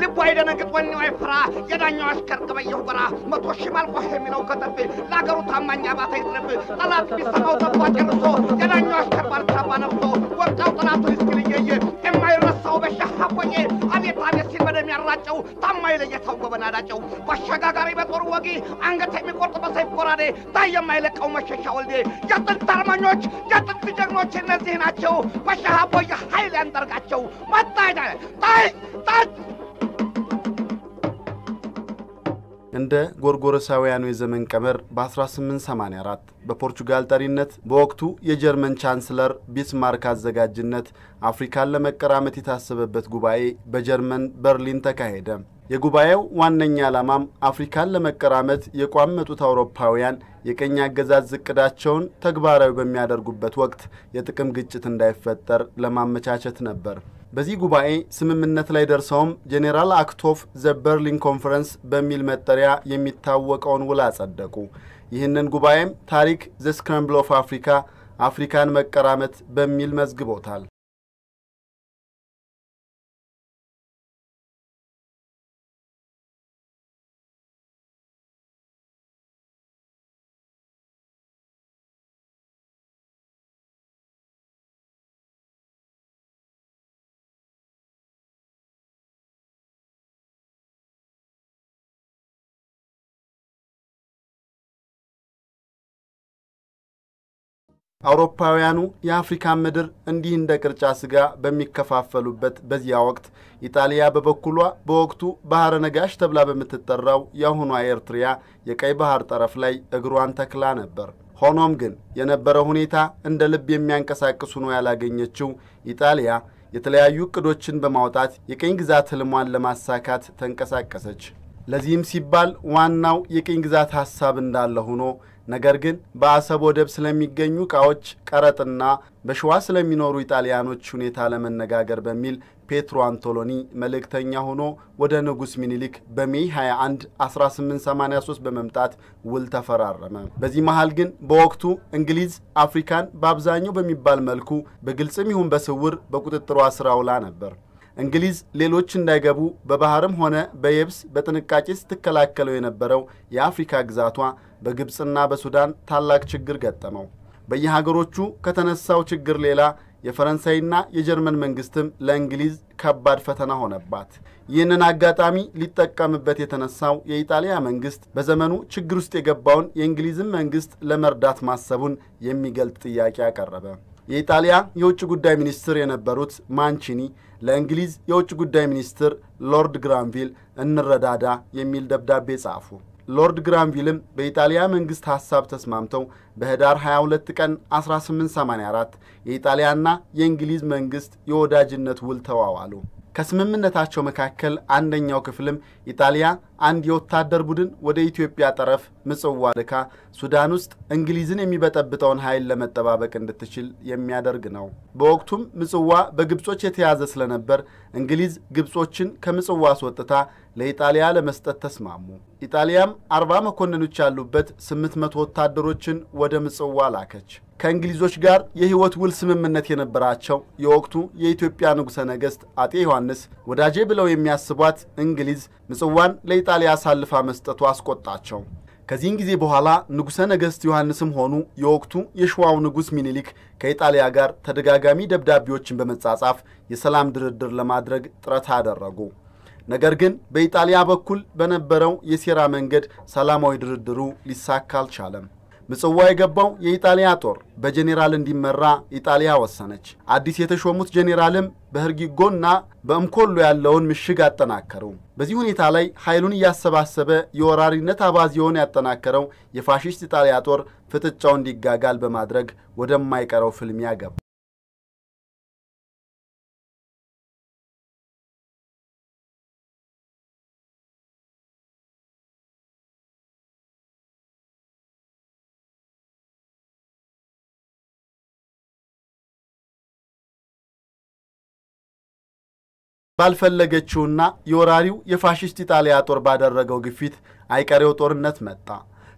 ልቡ አይደነግጥ ወኔው አይፈራ የዳኛው አሽከር ገበየሁ በራ መቶ ሺህ ማልቆሽ የሚለው ከተፍ ለአገሩ ታማኝ አባተ ይድረብ ጠላት ቢሰማው ተቧጭ ልሶ የዳኛው አሽከር ባልታባ ነፍሶ ወቅጫው ጥናቱ ይስኪል እየየ የማይረሳው በሻህ አቦዬ አቤት አቤት ሲል በደም ያራጨው ታማኝ ለየታው ጎበናዳጨው በአሸጋጋሪ በጦር ወጊ አንገት የሚቆርጥ በሰይፍ ጎራዴ ታይ የማይለቀው መሸሻ ወልዴ የጥንት አርመኞች የጥንት ጀግኖች እነዚህ ናቸው። በሻህ አቦዬ ኃይል ያንጠርቃቸው መጣ ጣይ ጣይ እንደ ጎርጎረሳውያኑ የዘመን ቀመር በ1884 በፖርቹጋል ጠሪነት በወቅቱ የጀርመን ቻንስለር ቢስማርክ አዘጋጅነት አፍሪካን ለመቀራመት የታሰበበት ጉባኤ በጀርመን በርሊን ተካሄደ። የጉባኤው ዋነኛ ዓላማም አፍሪካን ለመቀራመት የቋመጡት አውሮፓውያን የቀኝ አገዛዝ እቅዳቸውን ተግባራዊ በሚያደርጉበት ወቅት የጥቅም ግጭት እንዳይፈጠር ለማመቻቸት ነበር። በዚህ ጉባኤ ስምምነት ላይ ደርሰውም ጄኔራል አክቶፍ ዘ በርሊን ኮንፈረንስ በሚል መጠሪያ የሚታወቀውን ውል አጸደቁ። ይህንን ጉባኤም ታሪክ ዘ ስክራምብል ኦፍ አፍሪካ አፍሪካን መቀራመት በሚል መዝግቦታል። አውሮፓውያኑ የአፍሪካን ምድር እንዲህ እንደ ቅርጫ ስጋ በሚከፋፈሉበት በዚያ ወቅት ኢጣሊያ በበኩሏ በወቅቱ ባህረ ነጋሽ ተብላ በምትጠራው የአሁኗ ኤርትሪያ የቀይ ባህር ጠረፍ ላይ እግሯን ተክላ ነበር። ሆኖም ግን የነበረ ሁኔታ እንደ ልብ የሚያንቀሳቅስ ሆኖ ያላገኘችው ኢጣሊያ የተለያዩ እቅዶችን በማውጣት የቅኝ ግዛት ህልሟን ለማሳካት ተንቀሳቀሰች። ለዚህም ሲባል ዋናው የቅኝ ግዛት ሐሳብ እንዳለ ሆኖ ነገር ግን በአሰብ ወደብ ስለሚገኙ ዕቃዎች ቀረጥና በሸዋ ስለሚኖሩ ኢጣሊያኖች ሁኔታ ለመነጋገር በሚል ፔትሮ አንቶሎኒ መልእክተኛ ሆኖ ወደ ንጉሥ ሚኒሊክ በሜይ 21 1883 በመምጣት ውል ተፈራረመ። በዚህ መሃል ግን በወቅቱ እንግሊዝ አፍሪካን በአብዛኛው በሚባል መልኩ በግልጽም ይሁን በስውር በቁጥጥሯ ስር አውላ ነበር። እንግሊዝ ሌሎች እንዳይገቡ በባህርም ሆነ በየብስ በጥንቃቄ ስትከላከለው የነበረው የአፍሪካ ግዛቷ በግብፅና በሱዳን ታላቅ ችግር ገጠመው። በየሀገሮቹ ከተነሳው ችግር ሌላ የፈረንሳይና የጀርመን መንግስትም ለእንግሊዝ ከባድ ፈተና ሆነባት። ይህንን አጋጣሚ ሊጠቀምበት የተነሳው የኢጣሊያ መንግስት በዘመኑ ችግር ውስጥ የገባውን የእንግሊዝን መንግስት ለመርዳት ማሰቡን የሚገልጥ ጥያቄ አቀረበ። የኢጣሊያ የውጭ ጉዳይ ሚኒስትር የነበሩት ማንቺኒ ለእንግሊዝ የውጭ ጉዳይ ሚኒስትር ሎርድ ግራንቪል እንረዳዳ የሚል ደብዳቤ ጻፉ። ሎርድ ግራንቪልም በኢጣሊያ መንግሥት ሐሳብ ተስማምተው በህዳር 22 ቀን 1884 የኢጣሊያና የእንግሊዝ መንግሥት የወዳጅነት ውል ተዋዋሉ። ከስምምነታቸው መካከል አንደኛው ክፍልም ኢጣሊያ አንድ የወታደር ቡድን ወደ ኢትዮጵያ ጠረፍ ምጽዋ ልካ ሱዳን ውስጥ እንግሊዝን የሚበጠብጠውን ኃይል ለመጠባበቅ እንድትችል የሚያደርግ ነው። በወቅቱም ምጽዋ በግብጾች የተያዘ ስለነበር እንግሊዝ ግብጾችን ከምጽዋ አስወጥታ ለኢጣሊያ ለመስጠት ተስማሙ። ኢጣሊያም አርባ መኮንኖች ያሉበት ስምንት መቶ ወታደሮችን ወደ ምጽዋ ላከች። ከእንግሊዞች ጋር የህይወት ውል ስምምነት የነበራቸው የወቅቱ የኢትዮጵያ ንጉሠ ነገሥት አጤ ዮሐንስ ወዳጄ ብለው የሚያስቧት እንግሊዝ ምጽዋን ለኢጣሊያ አሳልፋ መስጠቱ አስቆጣቸው። ከዚህን ጊዜ በኋላ ንጉሠ ነገሥት ዮሐንስም ሆኑ የወቅቱ የሸዋው ንጉሥ ሚኒሊክ ከኢጣሊያ ጋር ተደጋጋሚ ደብዳቤዎችን በመጻጻፍ የሰላም ድርድር ለማድረግ ጥረት አደረጉ። ነገር ግን በኢጣሊያ በኩል በነበረው የሴራ መንገድ ሰላማዊ ድርድሩ ሊሳካ አልቻለም። ምጽዋ የገባው የኢጣሊያ ጦር በጄኔራል እንዲመራ ኢጣሊያ ወሰነች። አዲስ የተሾሙት ጄኔራልም በህርጊጎና በእምኮሎ ያለውን ምሽግ አጠናከሩ። በዚህ ሁኔታ ላይ ኃይሉን እያሰባሰበ የወራሪነት አባዜውን ያጠናከረው የፋሽስት ኢጣሊያ ጦር ፍጥጫው እንዲጋጋል በማድረግ ወደማይቀረው ፍልሚያ ገባ። ባልፈለገችውና የወራሪው የፋሽስት ኢጣሊያ ጦር ባደረገው ግፊት አይቀሬው ጦርነት መጣ።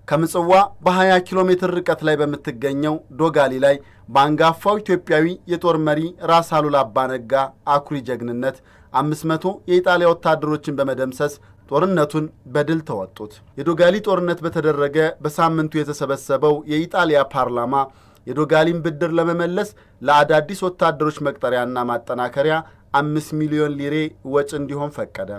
ከምጽዋ በ20 ኪሎ ሜትር ርቀት ላይ በምትገኘው ዶጋሊ ላይ በአንጋፋው ኢትዮጵያዊ የጦር መሪ ራስ አሉላ አባነጋ አኩሪ ጀግንነት 500 የኢጣሊያ ወታደሮችን በመደምሰስ ጦርነቱን በድል ተወጡት። የዶጋሊ ጦርነት በተደረገ በሳምንቱ የተሰበሰበው የኢጣሊያ ፓርላማ የዶጋሊን ብድር ለመመለስ ለአዳዲስ ወታደሮች መቅጠሪያና ማጠናከሪያ አምስት ሚሊዮን ሊሬ ወጪ እንዲሆን ፈቀደ።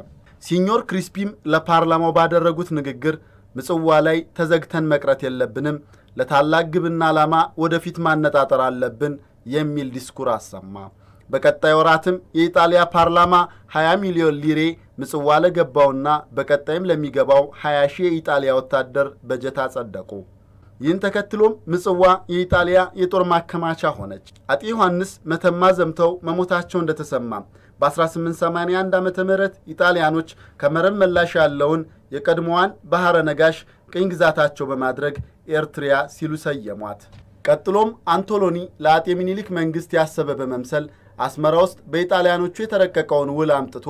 ሲኞር ክሪስፒም ለፓርላማው ባደረጉት ንግግር ምጽዋ ላይ ተዘግተን መቅረት የለብንም፣ ለታላቅ ግብና ዓላማ ወደፊት ማነጣጠር አለብን የሚል ዲስኩር አሰማ። በቀጣይ ወራትም የኢጣሊያ ፓርላማ 20 ሚሊዮን ሊሬ ምጽዋ ለገባውና በቀጣይም ለሚገባው 20 ሺህ የኢጣሊያ ወታደር በጀት አጸደቁ። ይህን ተከትሎም ምጽዋ የኢጣሊያ የጦር ማከማቻ ሆነች። አጤ ዮሐንስ መተማ ዘምተው መሞታቸው እንደተሰማ በ1881 ዓ ም ኢጣሊያኖች ከመረብ መላሽ ያለውን የቀድሞዋን ባሕረ ነጋሽ ቅኝ ግዛታቸው በማድረግ ኤርትሪያ ሲሉ ሰየሟት። ቀጥሎም አንቶሎኒ ለአጤ ሚኒሊክ መንግሥት ያሰበ በመምሰል አስመራ ውስጥ በኢጣሊያኖቹ የተረቀቀውን ውል አምጥቶ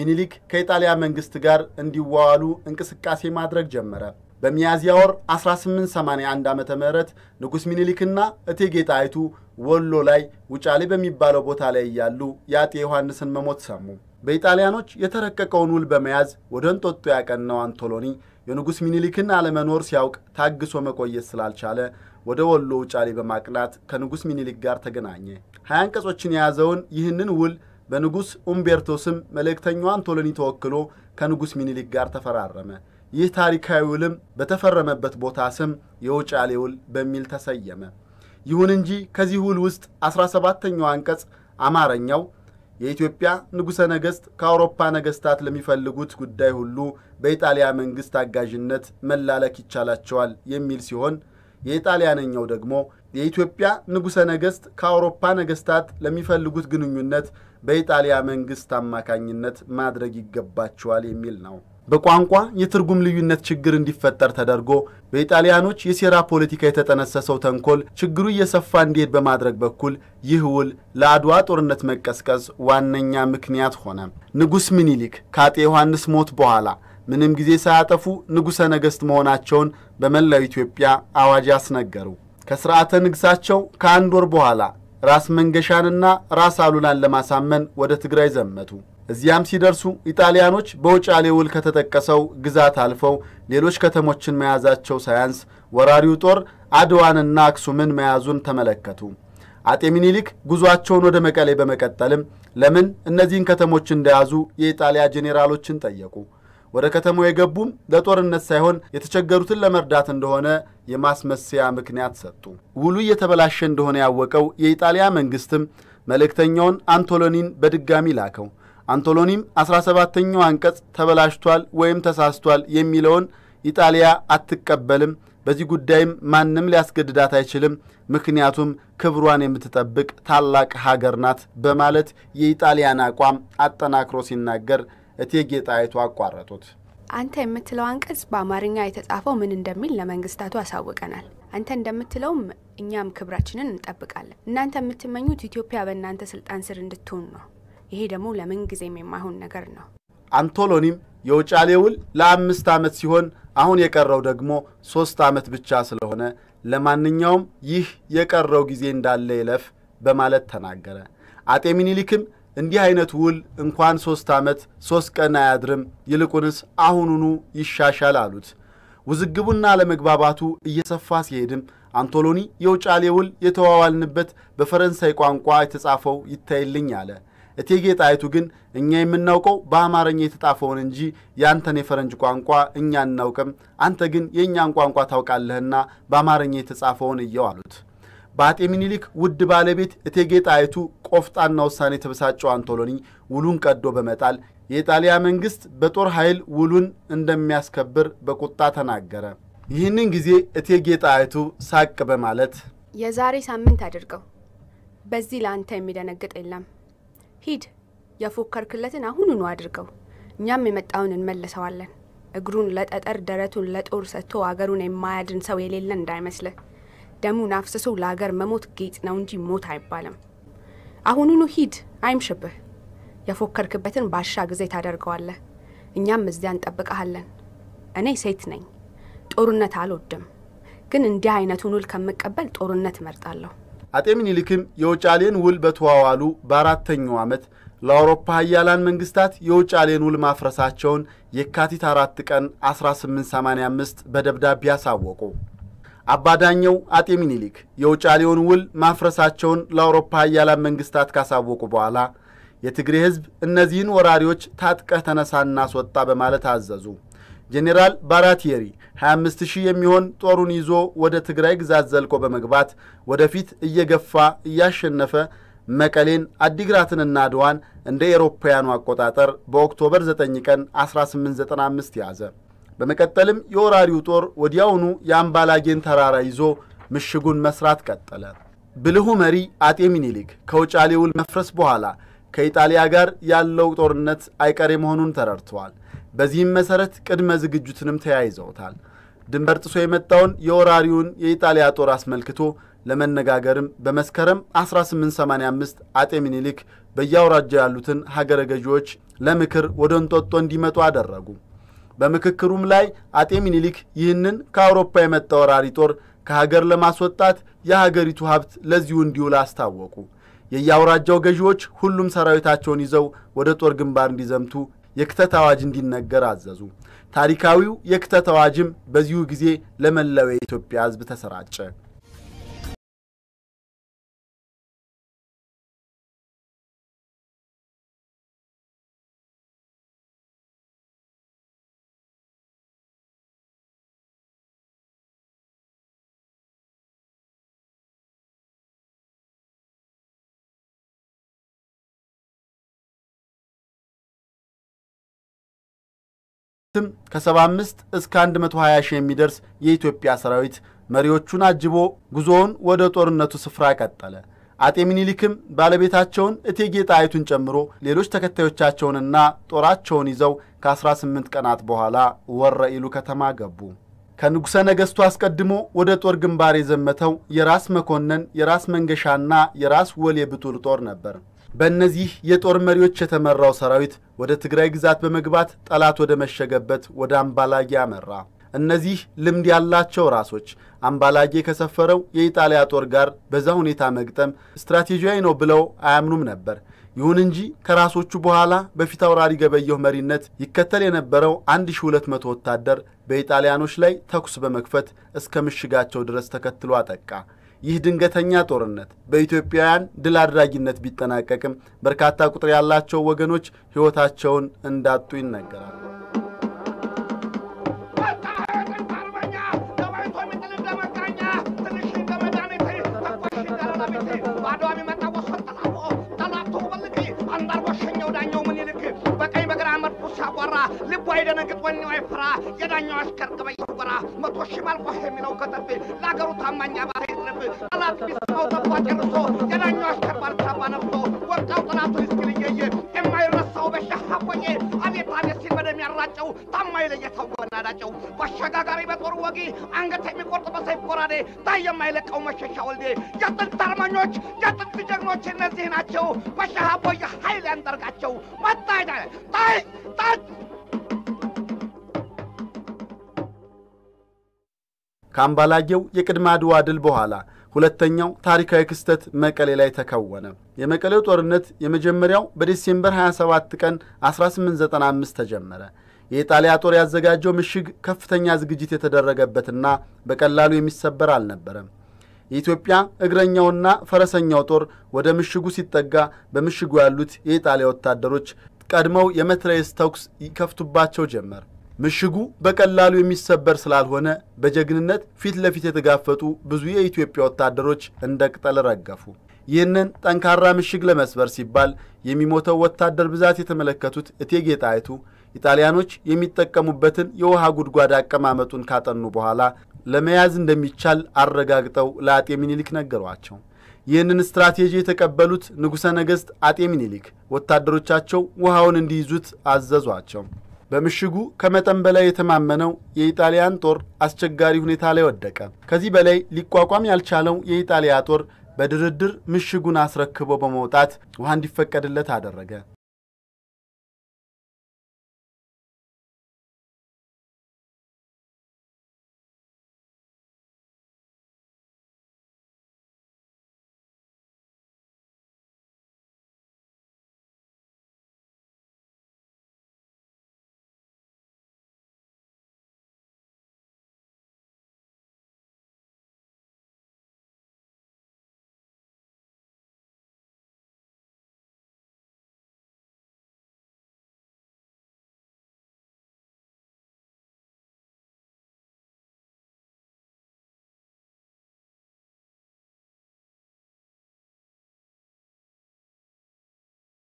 ሚኒሊክ ከኢጣሊያ መንግሥት ጋር እንዲዋዋሉ እንቅስቃሴ ማድረግ ጀመረ። በሚያዝያ ወር 1881 ዓ ም ንጉሥ ሚኒሊክና እቴጌ ጣይቱ ወሎ ላይ ውጫሌ በሚባለው ቦታ ላይ እያሉ የአጤ ዮሐንስን መሞት ሰሙ። በኢጣሊያኖች የተረቀቀውን ውል በመያዝ ወደ እንጦጦ ያቀናው አንቶሎኒ የንጉሥ ሚኒሊክን አለመኖር ሲያውቅ ታግሶ መቆየት ስላልቻለ ወደ ወሎ ውጫሌ በማቅናት ከንጉሥ ሚኒሊክ ጋር ተገናኘ። ሀያ አንቀጾችን የያዘውን ይህንን ውል በንጉሥ ኡምቤርቶ ስም መልእክተኛው አንቶሎኒ ተወክሎ ከንጉሥ ሚኒሊክ ጋር ተፈራረመ። ይህ ታሪካዊ ውልም በተፈረመበት ቦታ ስም የውጫሌ ውል በሚል ተሰየመ። ይሁን እንጂ ከዚህ ውል ውስጥ አስራ ሰባተኛው አንቀጽ አማረኛው የኢትዮጵያ ንጉሠ ነገሥት ከአውሮፓ ነገሥታት ለሚፈልጉት ጉዳይ ሁሉ በኢጣሊያ መንግሥት አጋዥነት መላለክ ይቻላቸዋል የሚል ሲሆን የኢጣሊያነኛው ደግሞ የኢትዮጵያ ንጉሠ ነገሥት ከአውሮፓ ነገሥታት ለሚፈልጉት ግንኙነት በኢጣሊያ መንግሥት አማካኝነት ማድረግ ይገባቸዋል የሚል ነው። በቋንቋ የትርጉም ልዩነት ችግር እንዲፈጠር ተደርጎ በኢጣሊያኖች የሴራ ፖለቲካ የተጠነሰሰው ተንኮል ችግሩ እየሰፋ እንዲሄድ በማድረግ በኩል ይህ ውል ለአድዋ ጦርነት መቀስቀስ ዋነኛ ምክንያት ሆነ። ንጉሥ ምኒልክ ከአጤ ዮሐንስ ሞት በኋላ ምንም ጊዜ ሳያጠፉ ንጉሠ ነገሥት መሆናቸውን በመላው ኢትዮጵያ አዋጅ አስነገሩ። ከሥርዓተ ንግሣቸው ከአንድ ወር በኋላ ራስ መንገሻንና ራስ አሉላን ለማሳመን ወደ ትግራይ ዘመቱ። እዚያም ሲደርሱ ኢጣሊያኖች በውጫሌ ውል ከተጠቀሰው ግዛት አልፈው ሌሎች ከተሞችን መያዛቸው ሳያንስ ወራሪው ጦር አድዋንና አክሱምን መያዙን ተመለከቱ። አጤ ሚኒሊክ ጉዟቸውን ወደ መቀሌ በመቀጠልም ለምን እነዚህን ከተሞች እንደያዙ የኢጣሊያ ጄኔራሎችን ጠየቁ። ወደ ከተማው የገቡም ለጦርነት ሳይሆን የተቸገሩትን ለመርዳት እንደሆነ የማስመሰያ ምክንያት ሰጡ። ውሉ እየተበላሸ እንደሆነ ያወቀው የኢጣሊያ መንግስትም መልእክተኛውን አንቶሎኒን በድጋሚ ላከው። አንቶሎኒም 17ኛው አንቀጽ ተበላሽቷል ወይም ተሳስቷል የሚለውን ኢጣሊያ አትቀበልም። በዚህ ጉዳይም ማንም ሊያስገድዳት አይችልም፣ ምክንያቱም ክብሯን የምትጠብቅ ታላቅ ሀገር ናት በማለት የኢጣሊያን አቋም አጠናክሮ ሲናገር እቴጌ ጣይቱ አቋረጡት። አንተ የምትለው አንቀጽ በአማርኛ የተጻፈው ምን እንደሚል ለመንግስታቱ አሳውቀናል። አንተ እንደምትለውም እኛም ክብራችንን እንጠብቃለን። እናንተ የምትመኙት ኢትዮጵያ በእናንተ ስልጣን ስር እንድትሆን ነው። ይሄ ደግሞ ለምን ጊዜም የማይሆን ነገር ነው። አንቶሎኒም የውጫሌ ውል ለአምስት ዓመት ሲሆን አሁን የቀረው ደግሞ ሦስት ዓመት ብቻ ስለሆነ ለማንኛውም ይህ የቀረው ጊዜ እንዳለ ይለፍ በማለት ተናገረ። አጤ ሚኒሊክም እንዲህ አይነት ውል እንኳን ሦስት ዓመት ሦስት ቀን አያድርም፣ ይልቁንስ አሁኑኑ ይሻሻል አሉት። ውዝግቡና አለመግባባቱ እየሰፋ ሲሄድም አንቶሎኒ የውጫሌ ውል የተዋዋልንበት በፈረንሳይ ቋንቋ የተጻፈው ይታይልኝ አለ። እቴጌ ጣይቱ ግን እኛ የምናውቀው በአማርኛ የተጻፈውን እንጂ ያንተን የፈረንጅ ቋንቋ እኛ አናውቅም፣ አንተ ግን የእኛን ቋንቋ ታውቃለህና በአማርኛ የተጻፈውን እየው አሉት። በአጤ ምኒልክ ውድ ባለቤት እቴጌ ጣይቱ ቆፍጣና ውሳኔ የተበሳጨው አንቶሎኒ ውሉን ቀዶ በመጣል የኢጣሊያ መንግሥት በጦር ኃይል ውሉን እንደሚያስከብር በቁጣ ተናገረ። ይህንን ጊዜ እቴጌ ጣይቱ ሳቅ በማለት የዛሬ ሳምንት አድርገው፣ በዚህ ለአንተ የሚደነግጥ የለም ሂድ፣ የፎከርክለትን አሁኑኑ አድርገው፣ እኛም የመጣውን እንመልሰዋለን። እግሩን ለጠጠር ደረቱን ለጦር ሰጥቶ አገሩን የማያድን ሰው የሌለ እንዳይመስል ደሙን አፍስሶ ለአገር መሞት ጌጥ ነው እንጂ ሞት አይባልም። አሁኑኑ ሂድ፣ አይምሽብህ። የፎከርክበትን ባሻ ጊዜ ታደርገዋለህ። እኛም እዚያ እንጠብቀሃለን። እኔ ሴት ነኝ፣ ጦርነት አልወድም፣ ግን እንዲህ አይነቱን ውል ከምቀበል ጦርነት እመርጣለሁ። አጤ ምኒልክም የውጫሌን ውል በተዋዋሉ በአራተኛው ዓመት ለአውሮፓ ሀያላን መንግስታት የውጫሌን ውል ማፍረሳቸውን የካቲት አራት ቀን 1885 በደብዳቤ አሳወቁ። አባዳኘው አጤ ምኒልክ የውጫሌውን ውል ማፍረሳቸውን ለአውሮፓ ሀያላን መንግስታት ካሳወቁ በኋላ የትግሬ ሕዝብ እነዚህን ወራሪዎች ታጥቀህ ተነሳና አስወጣ በማለት አዘዙ። ጄኔራል ባራቲየሪ 25 ሺህ የሚሆን ጦሩን ይዞ ወደ ትግራይ ግዛት ዘልቆ በመግባት ወደፊት እየገፋ እያሸነፈ መቀሌን አዲግራትንና አድዋን እንደ ኤሮፓውያኑ አቆጣጠር በኦክቶበር 9 ቀን 1895 ያዘ። በመቀጠልም የወራሪው ጦር ወዲያውኑ የአምባላጌን ተራራ ይዞ ምሽጉን መስራት ቀጠለ። ብልሁ መሪ አጤ ሚኒሊክ ከውጫሌ ውል መፍረስ በኋላ ከኢጣሊያ ጋር ያለው ጦርነት አይቀሬ መሆኑን ተረድተዋል። በዚህም መሰረት ቅድመ ዝግጅትንም ተያይዘውታል። ድንበር ጥሶ የመጣውን የወራሪውን የኢጣሊያ ጦር አስመልክቶ ለመነጋገርም በመስከረም 1885 አጤ ሚኒሊክ በየአውራጃው ያሉትን ሀገረ ገዢዎች ለምክር ወደ እንጦጦ እንዲመጡ አደረጉ። በምክክሩም ላይ አጤ ሚኒሊክ ይህንን ከአውሮፓ የመጣ ወራሪ ጦር ከሀገር ለማስወጣት የሀገሪቱ ሀብት ለዚሁ እንዲውል አስታወቁ። የየአውራጃው ገዢዎች ሁሉም ሰራዊታቸውን ይዘው ወደ ጦር ግንባር እንዲዘምቱ የክተት አዋጅ እንዲነገር አዘዙ። ታሪካዊው የክተት አዋጅም በዚሁ ጊዜ ለመላው የኢትዮጵያ ሕዝብ ተሰራጨ። ትም ከ75 እስከ 120 ሺህ የሚደርስ የኢትዮጵያ ሰራዊት መሪዎቹን አጅቦ ጉዞውን ወደ ጦርነቱ ስፍራ ቀጠለ። አጤ ምኒልክም ባለቤታቸውን እቴጌ ጣይቱን ጨምሮ ሌሎች ተከታዮቻቸውንና ጦራቸውን ይዘው ከ18 ቀናት በኋላ ወረኢሉ ከተማ ገቡ። ከንጉሠ ነገሥቱ አስቀድሞ ወደ ጦር ግንባር የዘመተው የራስ መኮንን፣ የራስ መንገሻና የራስ ወሌ ብጡል ጦር ነበር። በእነዚህ የጦር መሪዎች የተመራው ሰራዊት ወደ ትግራይ ግዛት በመግባት ጠላት ወደ መሸገበት ወደ አምባላጌ አመራ። እነዚህ ልምድ ያላቸው ራሶች አምባላጌ ከሰፈረው የኢጣሊያ ጦር ጋር በዛ ሁኔታ መግጠም ስትራቴጂያዊ ነው ብለው አያምኑም ነበር። ይሁን እንጂ ከራሶቹ በኋላ በፊት አውራሪ ገበየሁ መሪነት ይከተል የነበረው 1200 ወታደር በኢጣሊያኖች ላይ ተኩስ በመክፈት እስከ ምሽጋቸው ድረስ ተከትሎ አጠቃ። ይህ ድንገተኛ ጦርነት በኢትዮጵያውያን ድል አድራጊነት ቢጠናቀቅም በርካታ ቁጥር ያላቸው ወገኖች ሕይወታቸውን እንዳጡ ይነገራል። ሲያቆራ ልቡ አይደነግጥ ወኔው የዳኛው አሽከር ቅበይ ጎራ መቶ ሺህ ማልቆህ የሚለው ከተቤ ለአገሩ ታማኝ አባሪ ጠላት ቢስመው ተቧ ጨርሶ ጀዳኛው አሽከርባሪ ሳባ ነፍሶ ወርቃው ጠላቱ ይስክልየየ የማይረሳው በሻ ሀቆዬ አቤት አቤት ሲል በደም ያራጨው ታማኝ ለየታው ጎናዳጨው በአሸጋጋሪ በጦር ወጊ አንገት የሚቆርጥ በሰይፍ ጎራዴ ታይ የማይለቀው መሸሻ ወልዴ የጥንት አርመኞች የጥንት ጀግኖች እነዚህ ናቸው። በሻ ሀቆዬ ኃይል ያንጠርቃቸው መጣ ታይ ታይ ከአምባላጌው የቅድመ አድዋ ድል በኋላ ሁለተኛው ታሪካዊ ክስተት መቀሌ ላይ ተከወነ። የመቀሌው ጦርነት የመጀመሪያው በዲሴምበር 27 ቀን 1895 ተጀመረ። የኢጣሊያ ጦር ያዘጋጀው ምሽግ ከፍተኛ ዝግጅት የተደረገበትና በቀላሉ የሚሰበር አልነበረም። የኢትዮጵያ እግረኛውና ፈረሰኛው ጦር ወደ ምሽጉ ሲጠጋ በምሽጉ ያሉት የኢጣሊያ ወታደሮች ቀድመው የመትረየስ ተኩስ ይከፍቱባቸው ጀመር። ምሽጉ በቀላሉ የሚሰበር ስላልሆነ በጀግንነት ፊት ለፊት የተጋፈጡ ብዙ የኢትዮጵያ ወታደሮች እንደ ቅጠል ረገፉ። ይህንን ጠንካራ ምሽግ ለመስበር ሲባል የሚሞተው ወታደር ብዛት የተመለከቱት እቴጌ ጣይቱ ኢጣሊያኖች የሚጠቀሙበትን የውሃ ጉድጓድ አቀማመጡን ካጠኑ በኋላ ለመያዝ እንደሚቻል አረጋግጠው ለአጤ ሚኒሊክ ነገሯቸው። ይህንን ስትራቴጂ የተቀበሉት ንጉሠ ነገሥት አጤ ሚኒሊክ ወታደሮቻቸው ውሃውን እንዲይዙት አዘዟቸው። በምሽጉ ከመጠን በላይ የተማመነው የኢጣሊያን ጦር አስቸጋሪ ሁኔታ ላይ ወደቀ። ከዚህ በላይ ሊቋቋም ያልቻለው የኢጣሊያ ጦር በድርድር ምሽጉን አስረክቦ በመውጣት ውሃ እንዲፈቀድለት አደረገ።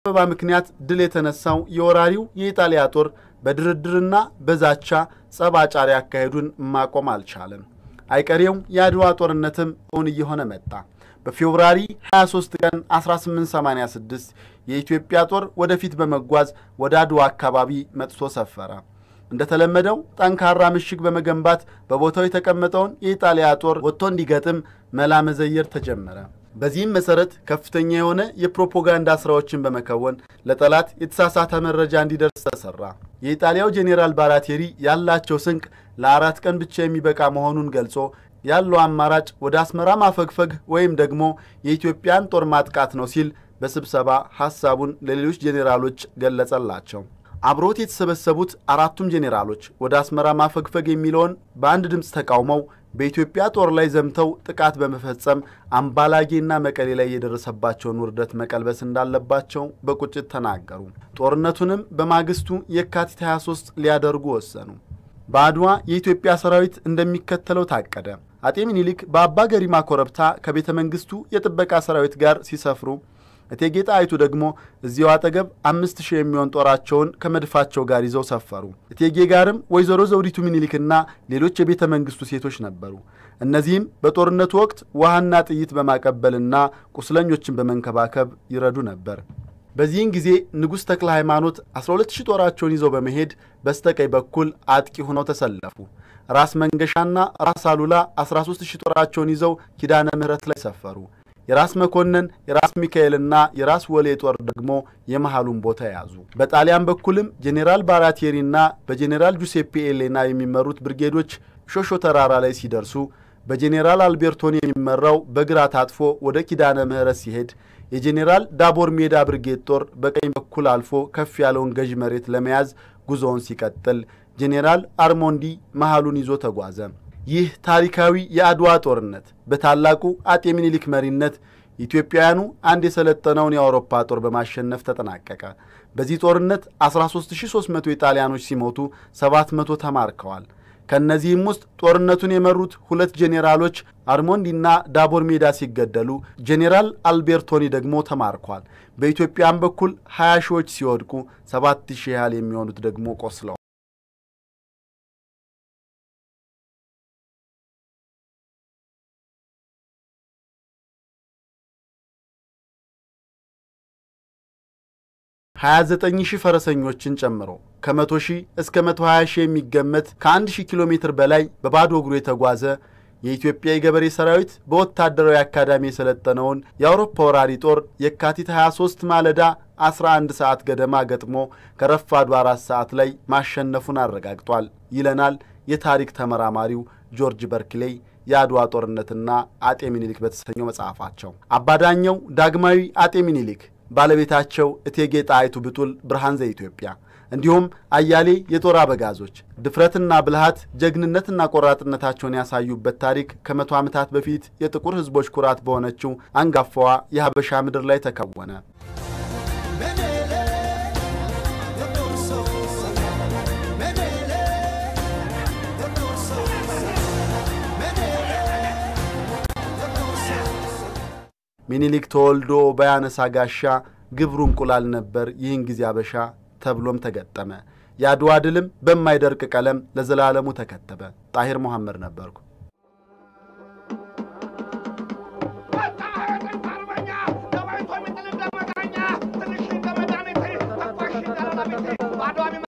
አበባ ምክንያት ድል የተነሳው የወራሪው የኢጣሊያ ጦር በድርድርና በዛቻ ጸባጫሪ አካሄዱን ማቆም አልቻለም። አይቀሬው የአድዋ ጦርነትም እውን እየሆነ መጣ። በፌብራሪ 23 ቀን 1886 የኢትዮጵያ ጦር ወደፊት በመጓዝ ወደ አድዋ አካባቢ መጥቶ ሰፈረ። እንደተለመደው ጠንካራ ምሽግ በመገንባት በቦታው የተቀመጠውን የኢጣሊያ ጦር ወጥቶ እንዲገጥም መላ መዘየር ተጀመረ። በዚህም መሰረት ከፍተኛ የሆነ የፕሮፓጋንዳ ስራዎችን በመከወን ለጠላት የተሳሳተ መረጃ እንዲደርስ ተሰራ። የኢጣሊያው ጄኔራል ባራቴሪ ያላቸው ስንቅ ለአራት ቀን ብቻ የሚበቃ መሆኑን ገልጾ ያለው አማራጭ ወደ አስመራ ማፈግፈግ ወይም ደግሞ የኢትዮጵያን ጦር ማጥቃት ነው ሲል በስብሰባ ሐሳቡን ለሌሎች ጄኔራሎች ገለጸላቸው። አብሮት የተሰበሰቡት አራቱም ጄኔራሎች ወደ አስመራ ማፈግፈግ የሚለውን በአንድ ድምፅ ተቃውመው በኢትዮጵያ ጦር ላይ ዘምተው ጥቃት በመፈጸም አምባላጌና መቀሌ ላይ የደረሰባቸውን ውርደት መቀልበስ እንዳለባቸው በቁጭት ተናገሩ። ጦርነቱንም በማግስቱ የካቲት 23 ሊያደርጉ ወሰኑ። በአድዋ የኢትዮጵያ ሰራዊት እንደሚከተለው ታቀደ። አጤ ምኒልክ በአባ ገሪማ ኮረብታ ከቤተ መንግስቱ የጥበቃ ሰራዊት ጋር ሲሰፍሩ እቴጌ ጣይቱ ደግሞ እዚው አጠገብ አምስት ሺህ የሚሆን ጦራቸውን ከመድፋቸው ጋር ይዘው ሰፈሩ። እቴጌ ጋርም ወይዘሮ ዘውዲቱ ሚኒሊክና ሌሎች የቤተ መንግስቱ ሴቶች ነበሩ። እነዚህም በጦርነቱ ወቅት ውሃና ጥይት በማቀበልና ቁስለኞችን በመንከባከብ ይረዱ ነበር። በዚህን ጊዜ ንጉሥ ተክለ ሃይማኖት 12000 ጦራቸውን ይዘው በመሄድ በስተቀኝ በኩል አጥቂ ሆነው ተሰለፉ። ራስ መንገሻና ራስ አሉላ 13000 ጦራቸውን ይዘው ኪዳነ ምሕረት ላይ ሰፈሩ። የራስ መኮንን፣ የራስ ሚካኤልና የራስ ወሌ ጦር ደግሞ የመሃሉን ቦታ ያዙ። በጣሊያን በኩልም ጄኔራል ባራቴሪና በጄኔራል ጁሴፔ ኤሌና የሚመሩት ብርጌዶች ሾሾ ተራራ ላይ ሲደርሱ በጄኔራል አልቤርቶኒ የሚመራው በግራ ታጥፎ ወደ ኪዳነ ምሕረት ሲሄድ የጄኔራል ዳቦር ሜዳ ብርጌድ ጦር በቀኝ በኩል አልፎ ከፍ ያለውን ገዥ መሬት ለመያዝ ጉዞውን ሲቀጥል ጄኔራል አርሞንዲ መሃሉን ይዞ ተጓዘ። ይህ ታሪካዊ የአድዋ ጦርነት በታላቁ አጤ ምኒልክ መሪነት ኢትዮጵያውያኑ አንድ የሰለጠነውን የአውሮፓ ጦር በማሸነፍ ተጠናቀቀ። በዚህ ጦርነት 13300 ኢጣሊያኖች ሲሞቱ 700 ተማርከዋል። ከእነዚህም ውስጥ ጦርነቱን የመሩት ሁለት ጄኔራሎች አርሞንዲና ዳቦር ሜዳ ሲገደሉ ጄኔራል አልቤርቶኒ ደግሞ ተማርኳል። በኢትዮጵያም በኩል 20 ሺዎች ሲወድቁ 7000 ያህል የሚሆኑት ደግሞ ቆስለዋል። 29 ሺህ ፈረሰኞችን ጨምሮ ከ100 ሺህ እስከ 120 ሺህ የሚገመት ከ1000 ኪሎ ሜትር በላይ በባዶ እግሩ የተጓዘ የኢትዮጵያ የገበሬ ሰራዊት በወታደራዊ አካዳሚ የሰለጠነውን የአውሮፓ ወራሪ ጦር የካቲት 23 ማለዳ 11 ሰዓት ገደማ ገጥሞ ከረፋዱ አራት ሰዓት ላይ ማሸነፉን አረጋግጧል ይለናል የታሪክ ተመራማሪው ጆርጅ በርክሌይ የአድዋ ጦርነትና አጤ ሚኒሊክ በተሰኘው መጽሐፋቸው። አባዳኘው ዳግማዊ አጤ ሚኒሊክ ባለቤታቸው እቴጌ ጣይቱ ብጡል ብርሃን ዘኢትዮጵያ እንዲሁም አያሌ የጦር አበጋዞች ድፍረትና ብልሃት ጀግንነትና ቆራጥነታቸውን ያሳዩበት ታሪክ ከመቶ ዓመታት በፊት የጥቁር ሕዝቦች ኩራት በሆነችው አንጋፋዋ የሀበሻ ምድር ላይ ተከወነ። ሚኒሊክ ተወልዶ በያነሳ ጋሻ ግብሩ እንቁላል ነበር ይህን ጊዜ አበሻ ተብሎም ተገጠመ። የአድዋ ድልም በማይደርቅ ቀለም ለዘላለሙ ተከተበ። ጣሂር መሐመድ ነበርኩ።